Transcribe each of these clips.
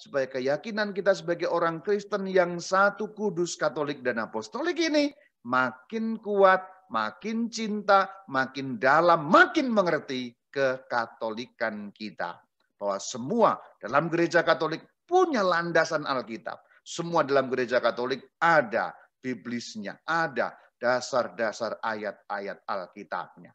supaya keyakinan kita sebagai orang Kristen yang satu kudus Katolik dan Apostolik ini makin kuat, makin cinta, makin dalam, makin mengerti kekatolikan kita. Bahwa semua dalam gereja Katolik punya landasan Alkitab. Semua dalam gereja Katolik ada biblisnya, ada dasar-dasar ayat-ayat Alkitabnya.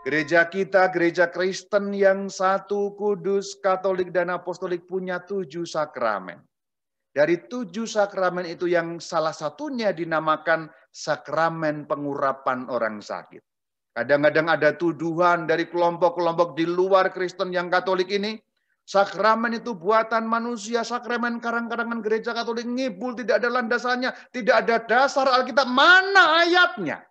Gereja kita, gereja Kristen yang satu, kudus, katolik, dan apostolik punya tujuh sakramen. Dari tujuh sakramen itu yang salah satunya dinamakan sakramen pengurapan orang sakit. Kadang-kadang ada tuduhan dari kelompok-kelompok di luar Kristen yang katolik ini. Sakramen itu buatan manusia, sakramen karang-karangan gereja katolik ngibul, tidak ada landasannya, tidak ada dasar Alkitab. Mana ayatnya?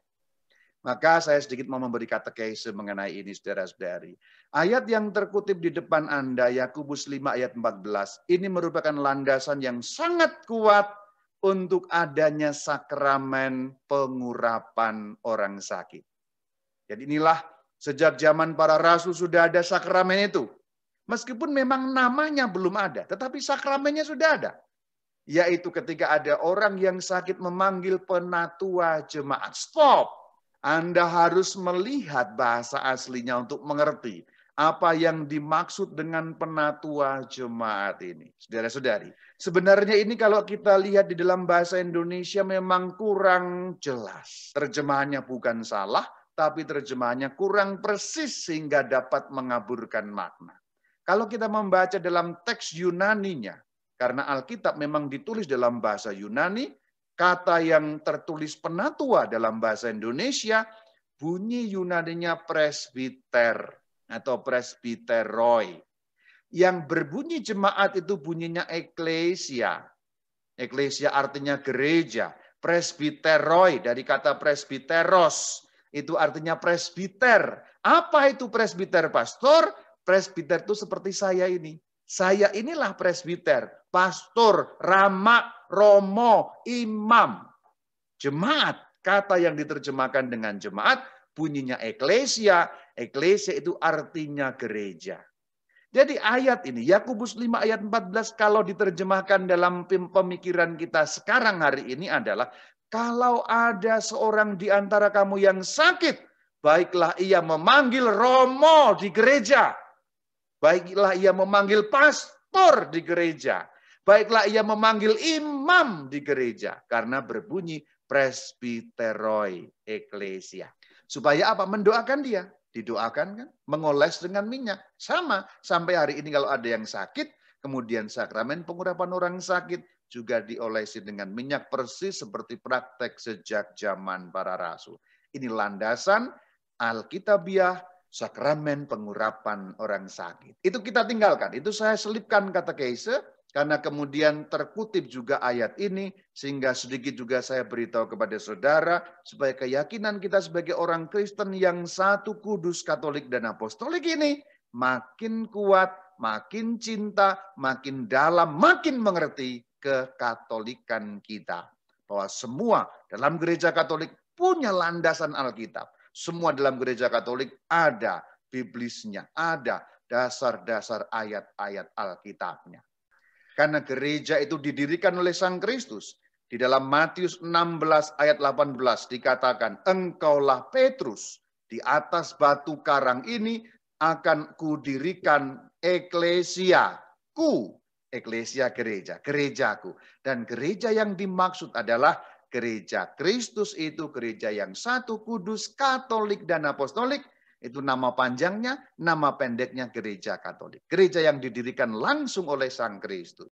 Maka saya sedikit mau memberi katekese mengenai ini saudara-saudari. Ayat yang terkutip di depan Anda, Yakubus 5 ayat 14, ini merupakan landasan yang sangat kuat untuk adanya sakramen pengurapan orang sakit. Jadi inilah sejak zaman para rasul sudah ada sakramen itu. Meskipun memang namanya belum ada, tetapi sakramennya sudah ada. Yaitu ketika ada orang yang sakit memanggil penatua jemaat. Stop! Anda harus melihat bahasa aslinya untuk mengerti apa yang dimaksud dengan penatua jemaat ini. Saudara-saudari, sebenarnya ini kalau kita lihat di dalam bahasa Indonesia memang kurang jelas. Terjemahannya bukan salah, tapi terjemahannya kurang persis sehingga dapat mengaburkan makna. Kalau kita membaca dalam teks Yunaninya, karena Alkitab memang ditulis dalam bahasa Yunani, Kata yang tertulis penatua dalam bahasa Indonesia, bunyi Yunaninya presbiter atau presbiteroi. Yang berbunyi jemaat itu bunyinya eklesia. Eklesia artinya gereja. Presbiteroi dari kata presbiteros. Itu artinya presbiter. Apa itu presbiter, pastor? Presbiter itu seperti saya ini. Saya inilah presbiter, pastor, ramak, romo, imam. Jemaat, kata yang diterjemahkan dengan jemaat, bunyinya eklesia. Eklesia itu artinya gereja. Jadi ayat ini, Yakubus 5 ayat 14 kalau diterjemahkan dalam pemikiran kita sekarang hari ini adalah kalau ada seorang di antara kamu yang sakit, baiklah ia memanggil romo di gereja. Baiklah ia memanggil pastor di gereja. Baiklah ia memanggil imam di gereja karena berbunyi presbiteroi eklesia. Supaya apa? Mendoakan dia. Didoakan kan? Mengoles dengan minyak. Sama sampai hari ini kalau ada yang sakit, kemudian sakramen pengurapan orang sakit juga diolesi dengan minyak persis seperti praktek sejak zaman para rasul. Ini landasan Alkitabiah sakramen pengurapan orang sakit. Itu kita tinggalkan. Itu saya selipkan kata Kaisa karena kemudian terkutip juga ayat ini, sehingga sedikit juga saya beritahu kepada saudara, supaya keyakinan kita sebagai orang Kristen yang satu kudus, katolik, dan apostolik ini makin kuat, makin cinta, makin dalam, makin mengerti kekatolikan kita. Bahwa semua dalam gereja katolik punya landasan Alkitab. Semua dalam gereja katolik ada biblisnya, ada dasar-dasar ayat-ayat Alkitabnya. Karena gereja itu didirikan oleh Sang Kristus. Di dalam Matius 16 ayat 18 dikatakan, Engkaulah Petrus, di atas batu karang ini akan kudirikan eklesia, ku, eklesia gereja, gerejaku. Dan gereja yang dimaksud adalah gereja Kristus itu gereja yang satu, kudus, katolik, dan apostolik, itu nama panjangnya, nama pendeknya gereja Katolik. Gereja yang didirikan langsung oleh Sang Kristus.